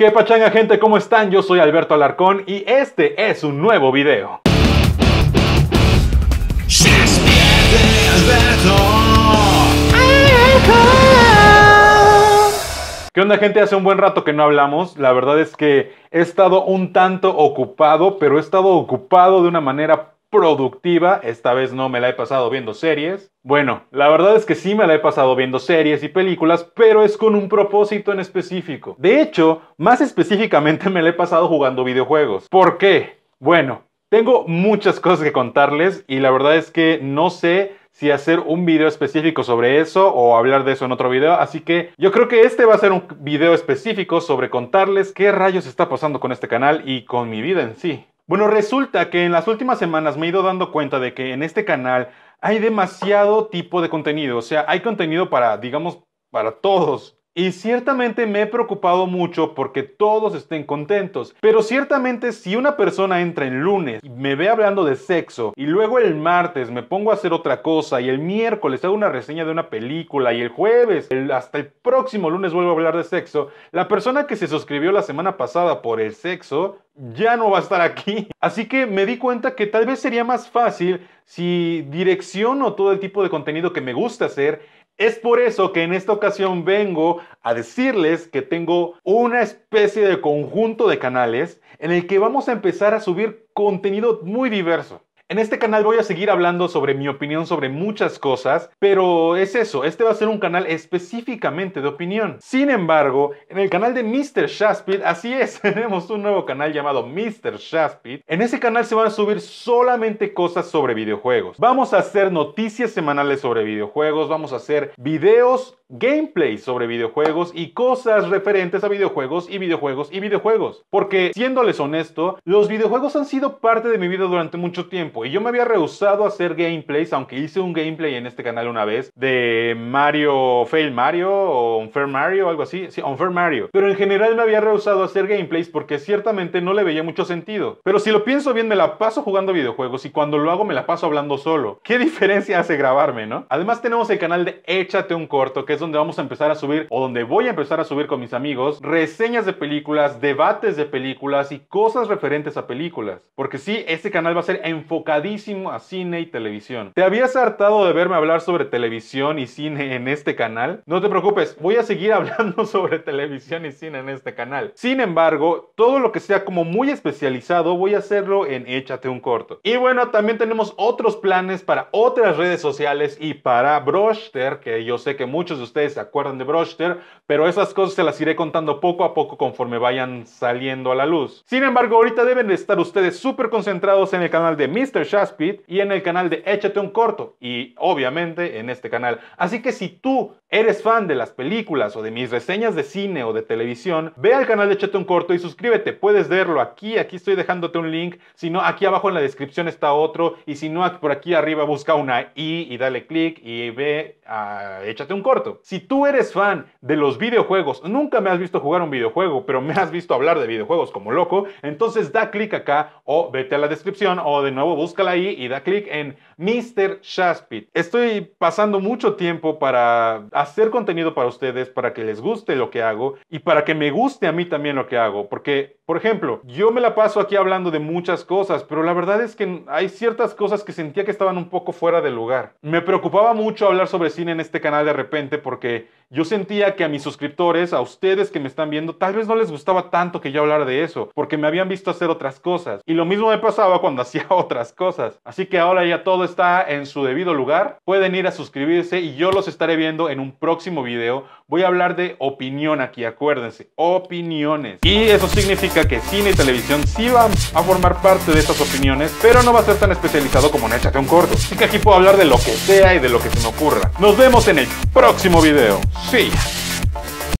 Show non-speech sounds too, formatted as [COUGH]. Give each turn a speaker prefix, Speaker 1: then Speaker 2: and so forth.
Speaker 1: ¿Qué pachanga gente? ¿Cómo están? Yo soy Alberto Alarcón y este es un nuevo video. ¿Qué onda gente? Hace un buen rato que no hablamos. La verdad es que he estado un tanto ocupado, pero he estado ocupado de una manera productiva. Esta vez no me la he pasado viendo series. Bueno, la verdad es que sí me la he pasado viendo series y películas, pero es con un propósito en específico. De hecho, más específicamente me la he pasado jugando videojuegos. ¿Por qué? Bueno, tengo muchas cosas que contarles y la verdad es que no sé si hacer un video específico sobre eso o hablar de eso en otro video. Así que yo creo que este va a ser un video específico sobre contarles qué rayos está pasando con este canal y con mi vida en sí. Bueno, resulta que en las últimas semanas me he ido dando cuenta de que en este canal hay demasiado tipo de contenido, o sea, hay contenido para, digamos, para todos. Y ciertamente me he preocupado mucho porque todos estén contentos. Pero ciertamente si una persona entra el lunes y me ve hablando de sexo y luego el martes me pongo a hacer otra cosa y el miércoles hago una reseña de una película y el jueves hasta el próximo lunes vuelvo a hablar de sexo, la persona que se suscribió la semana pasada por el sexo ya no va a estar aquí. [LAUGHS] Así que me di cuenta que tal vez sería más fácil si direcciono todo el tipo de contenido que me gusta hacer. Es por eso que en esta ocasión vengo a decirles que tengo una especie de conjunto de canales en el que vamos a empezar a subir contenido muy diverso. En este canal voy a seguir hablando sobre mi opinión sobre muchas cosas, pero es eso, este va a ser un canal específicamente de opinión. Sin embargo, en el canal de Mr. Shaspit, así es, [LAUGHS] tenemos un nuevo canal llamado Mr. Shaspit. En ese canal se van a subir solamente cosas sobre videojuegos. Vamos a hacer noticias semanales sobre videojuegos, vamos a hacer videos gameplay sobre videojuegos y cosas referentes a videojuegos y videojuegos y videojuegos. Porque, siéndoles honesto, los videojuegos han sido parte de mi vida durante mucho tiempo. Y yo me había rehusado a hacer gameplays, aunque hice un gameplay en este canal una vez de Mario Fail Mario o Unfair Mario, algo así. Sí, Unfair Mario. Pero en general me había rehusado a hacer gameplays porque ciertamente no le veía mucho sentido. Pero si lo pienso bien, me la paso jugando videojuegos y cuando lo hago me la paso hablando solo. ¿Qué [LAUGHS] diferencia hace grabarme, no? Además tenemos el canal de Échate un corto, que es donde vamos a empezar a subir o donde voy a empezar a subir con mis amigos reseñas de películas, debates de películas y cosas referentes a películas. Porque sí, este canal va a ser enfocado a cine y televisión. ¿Te habías hartado de verme hablar sobre televisión y cine en este canal? No te preocupes, voy a seguir [LAUGHS] hablando sobre televisión y cine en este canal. Sin embargo, todo lo que sea como muy especializado voy a hacerlo en Échate un corto. Y bueno, también tenemos otros planes para otras redes sociales y para Broster, que yo sé que muchos de ustedes se acuerdan de Broster, pero esas cosas se las iré contando poco a poco conforme vayan saliendo a la luz. Sin embargo, ahorita deben de estar ustedes súper concentrados en el canal de Mr. Shaspit y en el canal de Échate un corto y obviamente en este canal. Así que si tú eres fan de las películas o de mis reseñas de cine o de televisión, ve al canal de Échate un corto y suscríbete. Puedes verlo aquí, aquí estoy dejándote un link. Si no, aquí abajo en la descripción está otro. Y si no, por aquí arriba busca una I y dale clic y ve a Échate un corto. Si tú eres fan de los videojuegos, nunca me has visto jugar un videojuego, pero me has visto hablar de videojuegos como loco, entonces da clic acá o vete a la descripción o de nuevo busca búscala ahí y da clic en Mr. Shaspit. Estoy pasando mucho tiempo para hacer contenido para ustedes, para que les guste lo que hago y para que me guste a mí también lo que hago. Porque, por ejemplo, yo me la paso aquí hablando de muchas cosas, pero la verdad es que hay ciertas cosas que sentía que estaban un poco fuera de lugar. Me preocupaba mucho hablar sobre cine en este canal de repente porque yo sentía que a mis suscriptores, a ustedes que me están viendo, tal vez no les gustaba tanto que yo hablara de eso, porque me habían visto hacer otras cosas. Y lo mismo me pasaba cuando [LAUGHS] hacía otras cosas. Así que ahora ya todo está en su debido lugar. Pueden ir a suscribirse y yo los estaré viendo en un próximo video. Voy a hablar de opinión aquí, acuérdense, opiniones. Y eso significa que cine y televisión sí van a formar parte de estas opiniones, pero no va a ser tan especializado como en Échate un corto. Así que aquí puedo hablar de lo que sea y de lo que se me ocurra. Nos vemos en el próximo video. Sí.